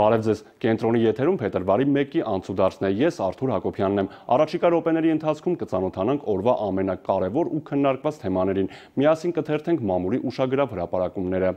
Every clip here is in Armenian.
Բարև ձեզ, կենտրոնի եթերում փետրվարի 1-ի անցուդարձն է։ Ես Արթուր Հակոբյանն եմ։ Առաջիկա րոպեների ընթացքում կցանոթանանք օրվա ամենակարևոր ու քննարկված թեմաներին։ Միասին կթերթենք մամուլի ուշագրավ հրապարակումները։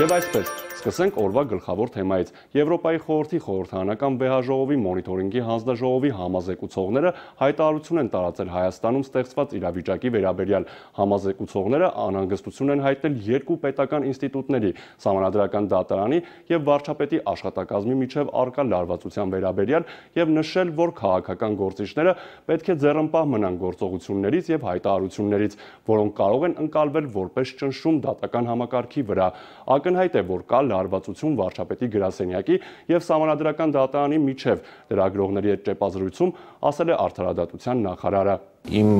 Եվ այսպես, Սկսենք օրվա գլխավոր թեմայից։ Եվրոպայի խորհրդի խորհրդանական վեհաժողովի մոնիթորինգի հանձնաժողովի համազեկուցողները հայտարարություն են տարածել Հայաստանում ստեղծված իրավիճակի վերաբերյալ։ Համազեկուցողները անհանգստություն են հայտնել երկու պետական ինստիտուտների՝ Սահմանադրական դատարանի եւ վարչապետի աշխատակազմի միջև արկա լարվածության վերաբերյալ եւ նշել, որ քաղաքական գործիչները պետք է ձեռնպահ մնան գործողություններից եւ հայտարարություններից, որոնք կարող են ընկալվել որպես ճնշում դատական համակարգի վրա։ Ակնհայտ է, որ կա կայացնել հարվածություն վարչապետի գրասենյակի եւ համանadrական դատարանի միջև լրագրողների հետ ճեպազրույցում ասել է արդարադատության նախարարը իմ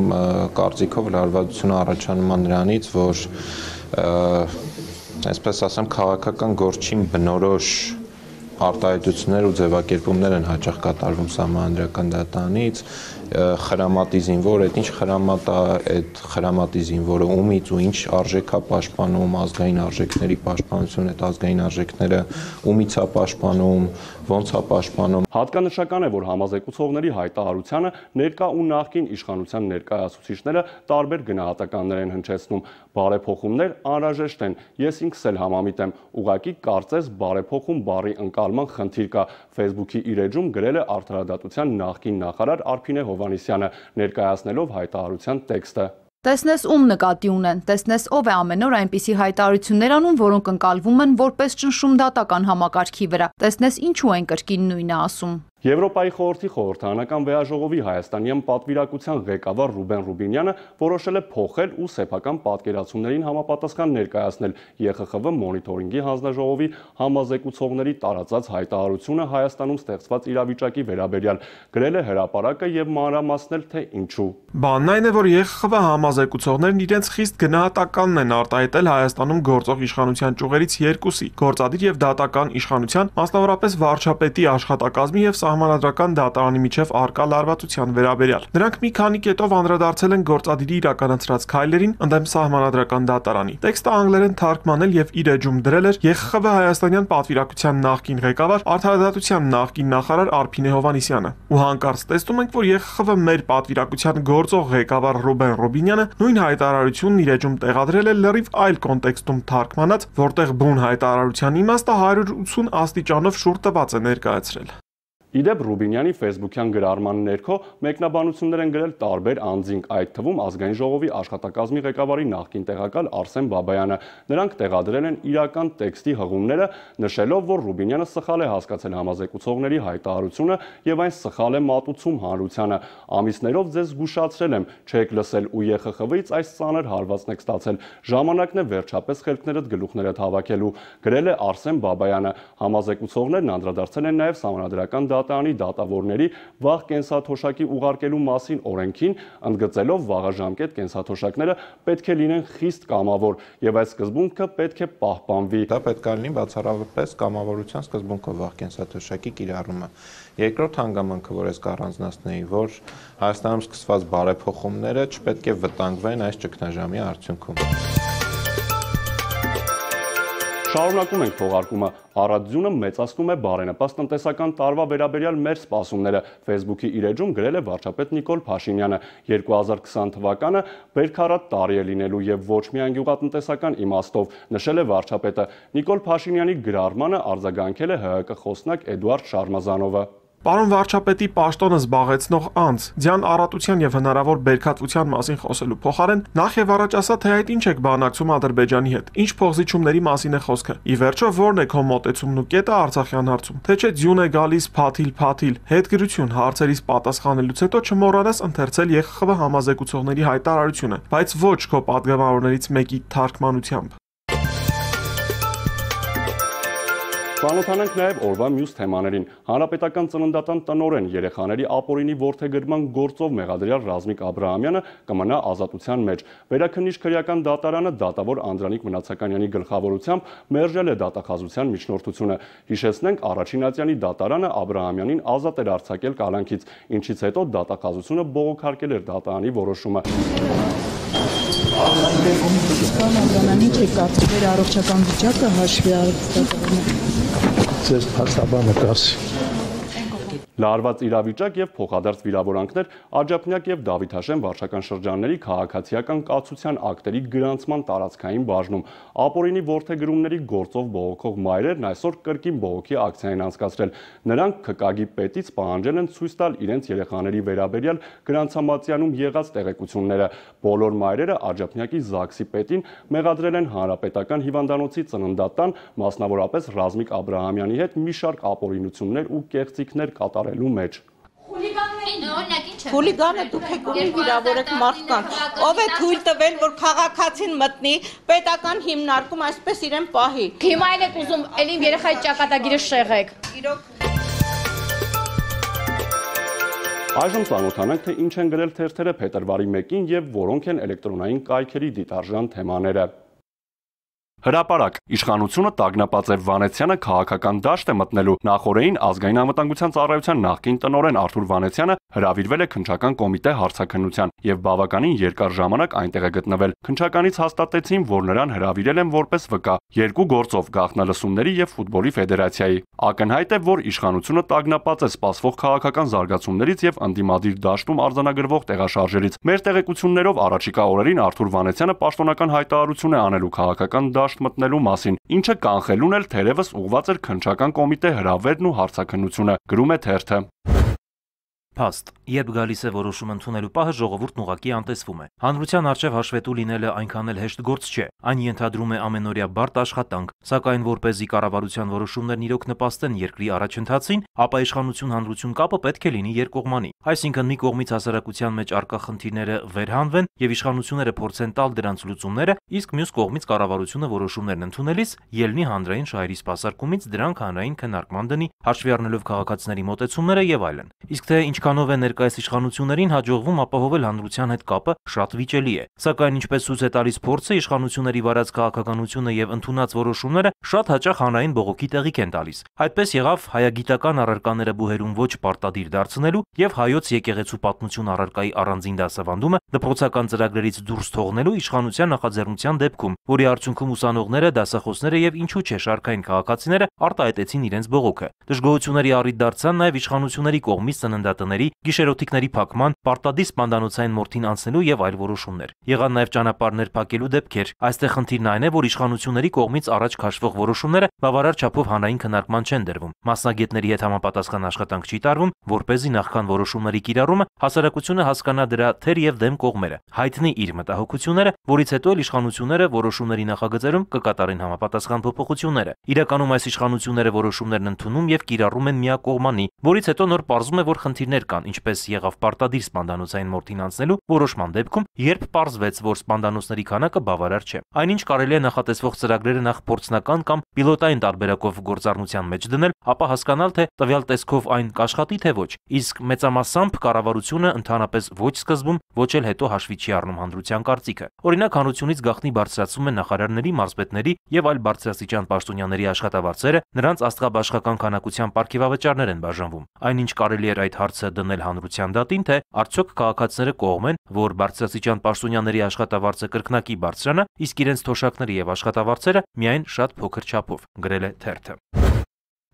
կարծիքով լարվածությունը առաջանում է նրանից, որ այսպես ասեմ, քաղաքական գործչին բնորոշ արտահայտություններ ու ձևակերպումներ են հաճախ կատարվում համանդրական դատանից խրամատի զինվոր, այդ ինչ խրամատ է, այդ խրամատի զինվորը ումից ու ինչ արժեքա պաշտպանում ազգային արժեքների պաշտպանություն, այդ ազգային արժեքները ումից է պաշտպանում, ոնց է պաշտպանում։ Հատկանշական է, որ համազեկուցողների հայտարարությանը ներկա ու նախկին իշխանության ներկայացուցիչները տարբեր գնահատականներ են հնչեցնում։ Բարեփոխումներ անհրաժեշտ են։ Ես ինքս էլ համամիտ եմ։ Ուղղակի կարծես բարեփոխում բառի ընկալման խնդիր կա։ Facebook-ի իր էջում գրել է արդարադատության նախկին նախարար Արփինե Հովանիսյանը, ներկայացնելով հայտարարության տեքստը։ Տեսնես ում նկատի ունեն, տեսնես ով է ամեն օր այնպիսի հայտարարություններ անում, որոնք ընկալվում են որպես ճնշում դատական համակարգի վրա։ Տեսնես ինչու են կրկին նույնը ասում։ Եվրոպայի խորհրդի խորհրդանական վեաժողովի հայաստանյան պատվիրակության ղեկավար Ռուբեն Ռուբինյանը որոշել է փոխել ու սեփական պատկերացումներին համապատասխան ներկայացնել ԵԽԽՎ մոնիտորինգի հանձնաժողովի համազեկուցողների տարածած հայտարարությունը Հայաստանում ստեղծված իրավիճակի վերաբերյալ։ Գրել է հրապարակը եւ մանրամասնել թե ինչու։ Բանն այն է, որ ԵԽԽՎ համազեկուցողներն իրենց խիստ գնահատականն են արտահայտել Հայաստանում գործող իշխանության ճյուղերից երկուսի՝ գործադիր եւ դատական իշխանության, մասնավորապես վարչապետի աշխատակազմի եւ սահ Սահմանադրական դատարանի միջև առկա լարվածության վերաբերյալ։ Նրանք մի քանի կետով անդրադարձել են գործադիրի իրականացրած քայլերին ընդդեմ Սահմանադրական դատարանի։ Տեքստը անգլերեն թարգմանել եւ իր էջում դրել էր ԵԽԽՎ Հայաստանյան պատվիրակության նախկին ղեկավար Արդարադատության նախկին նախարար Արփինե Հովանիսյանը։ Ու հանկարծ տեսնում ենք, որ ԵԽԽՎ մեր պատվիրակության գործող ղեկավար Ռուբեն Ռոբինյանը նույն հայտարարությունն իր էջում տեղադրել է լրիվ այլ կոնտեքստում թարգմանած, որտեղ բուն հայտարարության իմաստը 180 աստիճանով շուրջ տված է ներկայացրել։ Իդեպ Ռուբինյանի Facebook-յան գրառման ներքո մեկնաբանություններ են գրել տարբեր անձինք, այդ թվում ազգային ժողովի աշխատակազմի ղեկավարի նախկին տեղակալ Արսեն Բաբայանը։ Նրանք տեղադրել են իրական տեքստի հղումները, նշելով, որ Ռուբինյանը սխալ է հասկացել համազեկուցողների հայտարարությունը եւ այն սխալ է մատուցում հանրությանը։ Ամիսներով ձեզ զգուշացրել եմ, չեք լսել ու ԵԽԽՎ-ից այս ծանր հարվածն եք ստացել։ Ժամանակն է վերջապես խելքներդ գլուխներդ հավաքելու։ Գրել է Արսեն Բաբայանը։ Համազեկուցողներն անդրադարձել են նաեւ համանդրական դա հրապարականի դատավորների վաղ կենսաթոշակի ուղարկելու մասին օրենքին, ընդգծելով վաղաժամկետ կենսաթոշակները պետք է լինեն խիստ կամավոր եւ այս սկզբունքը պետք է պահպանվի։ Դա պետք է լինի բացառապես կամավորության սկզբունքով վաղ կենսաթոշակի կիրառումը։ Երկրորդ հանգամանքը, որ ես կառանձնացնեի, որ Հայաստանում սկսված բարեփոխումները չպետք է վտանգվեն այս ճգնաժամի արդյունքում։ Շարունակում ենք թողարկումը։ Առաձյունը մեծացնում է բարենպաստ տնտեսական տարվա վերաբերյալ մեր սպասումները։ Facebook-ի իր էջում գրել է վարչապետ Նիկոլ Փաշինյանը 2020 թվականը բերքարատ տարի է լինելու եւ ոչ միայն գյուղատնտեսական իմաստով, նշել է վարչապետը։ Նիկոլ Փաշինյանի գրառմանը արձագանքել է ՀՀԿ խոսնակ Էդուարդ Շարմազանովը։ Պարոն վարչապետի պաշտոնը զբաղեցնող անձ ձյան առատության եւ հնարավոր բերքատվության մասին խոսելու փոխարեն նախ եւ առաջ ասա թե այդ ինչ եք բանակցում Ադրբեջանի հետ։ Ինչ փոխզիջումների մասին է խոսքը։ Ի վերջո ո՞րն է քո մտեցումն ու կետը Արցախյան հարցում։ Թե չէ ձյուն է գալիս փաթիլ փաթիլ։ Հետգրություն հարցերից պատասխանելուց հետո չմոռանաս ընթերցել ԵԽԽՎ համազեկուցողների հայտարարությունը, բայց ոչ քո պատգամավորներից մեկի թարգմանությամբ։ Ծանոթանանք նաև օրվա մյուս թեմաներին։ Հանրապետական ծննդատան տնորեն երեխաների ապօրինի ворթեգրման գործով մեղադրյալ Ռազմիկ Աբ รา համյանը կմնա ազատության մեջ։ Վերաքննիչ քրեական դատարանը դատավոր Անդրանիկ Մնացականյանի գլխավորությամբ մերժել է դատախազության միջնորդությունը։ Հիշեցնենք առաջին Ատյանի դատարանը Աբ รา համյանին ազատ էր արձակել կալանքից, ինչից հետո դատախազությունը բողոքարկել էր դատարանի որոշումը։ Կան անդրանանի չէ կարծիքներ առողջական վիճակը հաշվի առողջական։ Ձեզ փաստաբանը կասի։ Լարված իրավիճակ եւ փոխադարձ վիրավորանքներ Աջափնյակ եւ Դավիթ Հաշեմ վարչական շրջանների քաղաքացիական կացության ակտերի գրանցման տարածքային բաժնում ապօրինի ворթեգրումների գործով բողոքող մայրերն այսօր կրկին բողոքի ակցիա են անցկացրել։ Նրանք քկագի պետից պահանջել են ցույց տալ իրենց երեխաների վերաբերյալ գրանցամատյանում եղած տեղեկությունները։ Բոլոր մայրերը Աջափնյակի Զաքսի պետին մեղադրել են հանրապետական հիվանդանոցի ծննդատան մասնավորապես Ռազմիկ Աբ รา համյանի հետ մի շարք ապօրինություններ ու կեղծիքներ կատարել կատարելու մեջ։ Խուլիգանը դուք եք ումի վիրավորեք մարդկանց։ Ով է թույլ տվել, որ քաղաքացին մտնի պետական հիմնարկում այսպես իրեն պահի։ Հիմա էլ եք ուզում ելին երեխայի ճակատագիրը շեղեք։ Իրոք Այժմ ծանոթանանք, թե ինչ են գրել թերթերը փետրվարի 1-ին եւ որոնք են էլեկտրոնային կայքերի դիտարժան թեմաները։ Հրապարակ իշխանությունը տագնապած է Վանեցյանը քաղաքական դաշտ է մտնելու։ Նախորդին ազգային անվտանգության ծառայության նախկին տնօրեն Արթուր Վանեցյանը հրավիրվել է քնչական կոմիտե հարցաքննության եւ բավականին երկար ժամանակ այնտեղ է գտնվել։ Քնչականից հաստատեցին, որ նրան հրավիրել են որպես վկա երկու գործով՝ գաղտնալսումների եւ ֆուտբոլի ֆեդերացիայի։ Ակնհայտ է, որ իշխանությունը տագնապած է սպասվող քաղաքական զարգացումներից եւ ընդդիմադիր դաշտում արձանագրվող տեղաշարժերից։ Մեր տեղեկություններով առաջիկա օրերին Արթուր Վանեցյանը պաշտոնական հայտարարություն է անելու քաղաքական դաշտ դաշտ մտնելու մասին, ինչը կանխելուն էլ թերևս ուղված էր քննչական կոմիտե հրավերն ու հարցաքննությունը, գրում է թերթը։ Փաստ. Երբ գալիս է որոշում ընդունելու պահը, ժողովուրդն ուղակի անտեսվում է։ Հանրության արժև հաշվետու լինելը այնքան էլ հեշտ գործ չէ։ Այն ենթադրում է ամենօրյա բարդ աշխատանք, սակայն որպեսզի կառավարության որոշումներն իրոք նպաստեն երկրի առաջընթացին, ապա իշխանություն-հանրություն կապը պետք է լինի երկկողմանի։ Այսինքն մի կողմից հասարակության մեջ արկա խնդիրները վերհանվեն եւ իշխանությունները փորձեն տալ դրանց լուծումները, իսկ մյուս կողմից կառավարությունը որոշումներն ընդունելիս ելնի հանրային շահերի սպասարկումից դրանք հանրային քննարկման դնի, հաշվի առնելով քաղաքացիների մտածումները եւ այլն։ Իսկ թե ինչ ինչքանով է ներկայիս իշխանություններին հաջողվում ապահովել հանրության հետ կապը, շատ վիճելի է։ Սակայն ինչպես ցույց է տալիս փորձը, իշխանությունների վարած քաղաքականությունը եւ ընդունած որոշումները շատ հաճախ հանրային բողոքի տեղիք են տալիս։ Այդպես եղավ հայագիտական առարկաները բուհերում ոչ պարտադիր դարձնելու եւ հայոց եկեղեցու պատմություն առարկայի առանձին դասավանդումը դպրոցական ծրագրերից դուրս թողնելու իշխանության նախաձեռնության դեպքում, որի արդյունքում ուսանողները, դասախոսները եւ ինչու չէ շարքային քաղաքացիները արտահայտեցին իրենց բողոքը։ Դժգոհությունների առիթ դարձան նաեւ իշխանությունների կողմից ծննդատների վարժանքների, գիշերօթիկների փակման, պարտադիր սպանդանոցային մորթին անցնելու եւ այլ որոշումներ։ Եղան նաեւ ճանապարհներ փակելու դեպքեր։ Այստեղ խնդիրն այն է, որ իշխանությունների կողմից առաջ քաշվող որոշումները բավարար չափով հանրային քննարկման չեն դրվում։ Մասնագետների հետ համապատասխան աշխատանք չի տարվում, որ เป զի նախքան որոշումների կիրառումը հասարակությունը հասկանա դրա թեր եւ դեմ կողմերը, հայտնի իր մտահոգությունները, որից հետո էլ իշխանությունները որոշումների նախագծերում կկատարեն համապատասխան փոփոխությունները։ Իրականում այս իշխանությունները որոշումներն ընդունում եւ կիրառում են միակողմանի, որից հետո նոր պարզվում է, որ խնդիրներ ձևեր կան, ինչպես եղավ պարտադիր սպանդանոցային մորթին անցնելու որոշման դեպքում, երբ պարզվեց, որ սպանդանոցների քանակը բավարար չէ։ Այնինչ կարելի է նախատեսվող ծրագրերը նախ փորձնական կամ պիլոտային տարբերակով գործառնության մեջ դնել, ապա հասկանալ, թե տվյալ տեսքով այն կաշխատի թե ոչ։ Իսկ մեծամասամբ կառավարությունը ընդհանրապես ոչ սկզբում, ոչ էլ հետո հաշվի չի առնում հանդրության կարծիքը։ Օրինակ հանրությունից գախնի բարձրացում են նախարարների, մարզպետների եւ այլ բարձրաստիճան պաշտոնյաների աշխատավարձերը, նրանց աստղաբաշխական քանակության ապարքիվավճարներ են բաժանվում։ Այնինչ կարելի էր այդ հարցը դնել հանրության դատին, թե արդյոք քաղաքացիները կողմ են, որ բարձրացիճան պաշտոնյաների աշխատավարձը կրկնակի բարձրանա, իսկ իրենց թոշակները եւ աշխատավարձերը միայն շատ փոքր չափով, գրել է թերթը։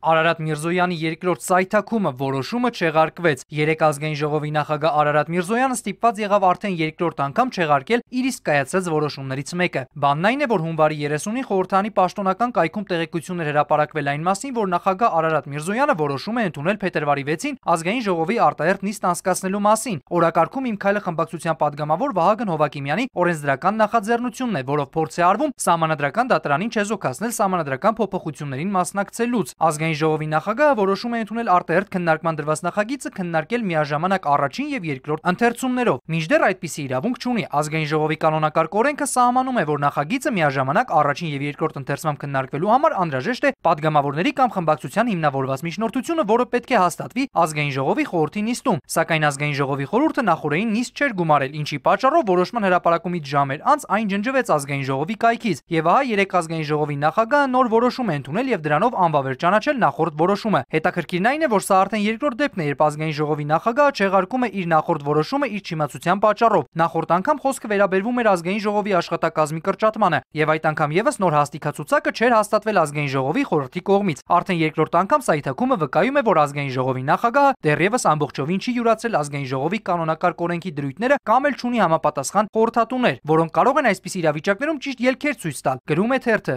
Արարատ Միրզոյանի երկրորդ սայթակումը որոշումը չեղարկվեց։ Երեք ազգային ժողովի նախագահ Արարատ Միրզոյանը ստիպված եղավ արդեն երկրորդ անգամ չեղարկել իր իսկ կայացած որոշումներից մեկը։ Բանն այն է, որ հունվարի 30-ին խորհրդանի պաշտոնական կայքում տեղեկություններ հրապարակվել այն մասին, որ նախագահ Արարատ Միրզոյանը որոշում է ընդունել փետրվարի 6-ին ազգային ժողովի արտահերթ նիստ անցկացնելու մասին։ Օրակարգում իմ քայլը խմբակցության падգամավոր Վահագն Հովակիմյանի օրենսդրական նախաձեռնությունն է, որով փորձ է արվում համանadrական դատարանին չեզոքացնել համանadrական փոփոխություններին մասնակցելուց։ Ազգային Ազգային ժողովի նախագահը որոշում է ընդունել արտահերթ քննարկման դրված նախագիծը քննարկել միաժամանակ առաջին եւ երկրորդ ընթերցումներով։ Մինչդեռ այդպիսի իրավունք չունի։ Ազգային ժողովի կանոնակարգ օրենքը սահմանում է, որ նախագիծը միաժամանակ առաջին եւ երկրորդ ընթերցմամբ քննարկվելու համար անհրաժեշտ է падգամավորների կամ խմբակցության հիմնավորված միջնորդությունը, որը պետք է հաստատվի Ազգային ժողովի խորհրդի նիստում։ Սակայն Ազգային ժողովի խորհուրդը նախորդին նիստ չէր գումարել, ինչի պատճառով որոշման հրապարակումից ժամեր անց այն ջնջվեց Ազգային ժողովի կայքից։ Եվ ահա երեք Ազգային ժողովի նախագահը նոր որոշում է ընդունել եւ դրանով անվավեր ճանաչել են նախորդ որոշումը։ Հետաքրքիրն այն է, որ սա արդեն երկրորդ դեպքն է, երբ ազգային ժողովի նախագահը չեղարկում է իր նախորդ որոշումը իր չիմացության պատճառով։ Նախորդ անգամ խոսքը վերաբերվում էր ազգային ժողովի աշխատակազմի կրճատմանը, եւ այդ անգամ եւս նոր հաստիկացուցակը չէր հաստատվել ազգային ժողովի խորհրդի կողմից։ Արդեն երկրորդ անգամ սա իթակումը վկայում է, որ ազգային ժողովի նախագահը դեռևս ամբողջովին չի յուրացել ազգային ժողովի կանոնակարգ օրենքի դրույթները կամ էլ չունի համապատասխան խորհրդատուներ, որոնք կարող են այսպիսի իրավիճակներում ճիշտ ելքեր ցույց տալ։ Գրում է թերթը։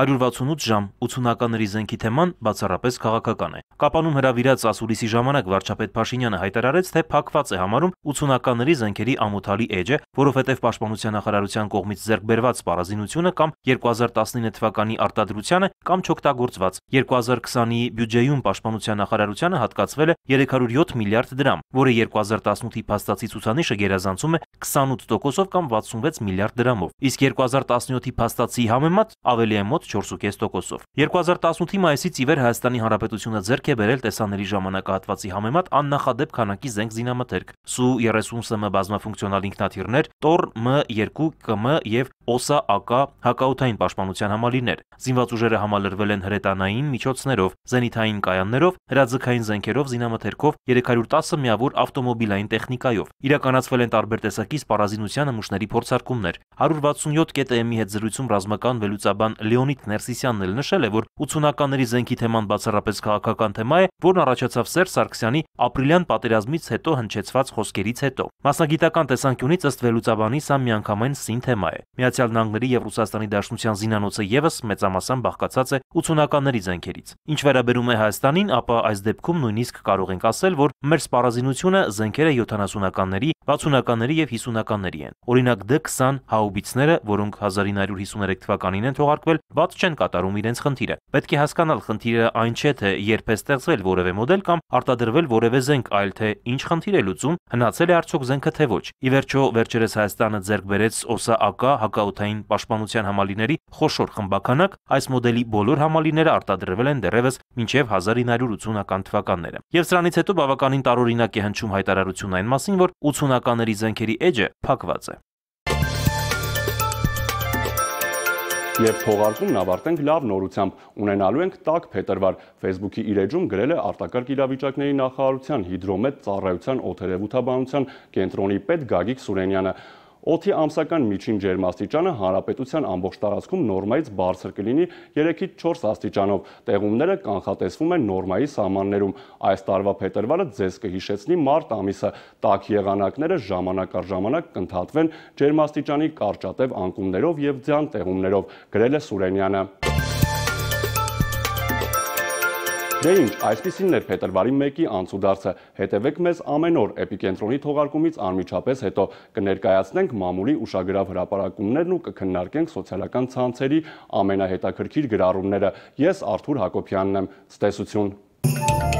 168 ժամ 80-ականների զենքի թեման բացառապես քաղաքական է։ Կապանում հրավիրած ասուլիսի ժամանակ վարչապետ Փաշինյանը հայտարարեց, թե փակված է համարում 80-ականների զենքերի ամոթալի էջը, որովհետև Պաշտպանության նախարարության կողմից ձեռք բերված պարազինությունը կամ 2019 թվականի արտադրությանը կամ չօգտագործված 2020-ի բյուջեյում Պաշտպանության նախարարությանը հատկացվել է 307 միլիարդ դրամ, որը 2018-ի փաստացի ցուցանիշը գերազանցում է 28%-ով կամ 66 միլիարդ դրամով։ Իսկ 2017-ի փաստացի համեմատ ավելի է մոտ 4.5%-ով։ 2018-ի մայիսից ի վեր Հայաստանի Հանրապետությունը ձեռք է բերել տեսաների ժամանակահատվածի համեմատ աննախադեպ քանակի զենք զինամթերք՝ Su-30 ՍՄ բազմաֆունկցիոնալ ինքնաթիռներ, Տոր M2 ԿՄ եւ Օսա ԱԿ հակաօդային պաշտպանության համալիրներ։ Զինված ուժերը համալրվել են հրետանային միջոցներով, զենիթային կայաններով, հրաձգային զենքերով, զինամթերքով, 310 միավոր ավտոմոբիլային տեխնիկայով։ Իրականացվել են տարբեր տեսակի սպառազինության ամուշների փորձարկումներ։ 167 կետեմի հետ զրույցում ռազմական վերլուծաբան Լեոն Լևոնիկ Ներսիսյանն էլ նշել է, որ 80-ականների զենքի թեման բացառապես քաղաքական թեմա է, որն առաջացավ Սերժ Սարգսյանի ապրիլյան պատերազմից հետո հնչեցված խոսքերից հետո։ Մասնագիտական տեսանկյունից ըստ վերլուծաբանի սա միանգամայն սին թեմա է։ Միացյալ Նահանգների եւ Ռուսաստանի Դաշնության զինանոցը եւս մեծամասամբ բաղկացած է 80-ականների զենքերից։ Ինչ վերաբերում է Հայաստանին, ապա այս դեպքում նույնիսկ կարող ենք ասել, որ մեր սպառազինությունը զենքերը 70-ականների, 60-ականների եւ 50-ականների են։ Օրինակ D20 դե հաուբիցները, որոնք 1953 թվականին են թողարկվել, կախված չեն կատարում իրենց խնդիրը։ Պետք է հասկանալ խնդիրը այն չէ, թե երբ է ստեղծվել որևէ մոդել կամ արտադրվել որևէ զենք, այլ թե ինչ խնդիր է լուծում, հնացել է արդյոք զենքը թե ոչ։ Ի վերջո վերջերս Հայաստանը ձեռք բերեց ՕՍԱԿ հակաօթային պաշտպանության համալիների խոշոր խմբականակ, այս մոդելի բոլոր համալիները արտադրվել են դեռևս մինչև 1980-ական թվականները։ Եվ սրանից հետո բավականին տարօրինակ է հնչում հայտարարություն այն մասին, որ 80-ականների զենքերի էջը փակված է։ Եվ թողարկումն ավարտենք լավ նորությամբ։ Ունենալու ենք տակ փետրվար։ Facebook-ի իր էջում գրել է արտակարգ իրավիճակների նախարարության հիդրոմետ ծառայության օթերևութաբանության կենտրոնի պետ Գագիկ Սուրենյանը։ Օդի ամսական միջին ջերմաստիճանը հանրապետության ամբողջ տարածքում նորմայից բարձր կլինի 3-ից 4 աստիճանով։ Տեղումները կանխատեսվում են նորմայի սահմաններում։ Այս տարվա փետրվարը ձեզ կհիշեցնի մարտ ամիսը։ Տաք եղանակները ժամանակ առ ժամանակ կընդհատվեն ջերմաստիճանի կարճատև անկումներով եւ ձյան տեղումներով, գրել է Սուրենյանը։ Դե ինչ, այսպեսին էր փետրվարի 1-ի անցուդարձը։ Հետևեք մեզ ամեն օր Էպիկենտրոնի թողարկումից անմիջապես հետո կներկայացնենք մամուլի ուշագրավ հրապարակումներն ու կքննարկենք սոցիալական ցանցերի ամենահետաքրքիր գրառումները։ Ես Արթուր Հակոբյանն եմ։ Ցտեսություն։ Thank you.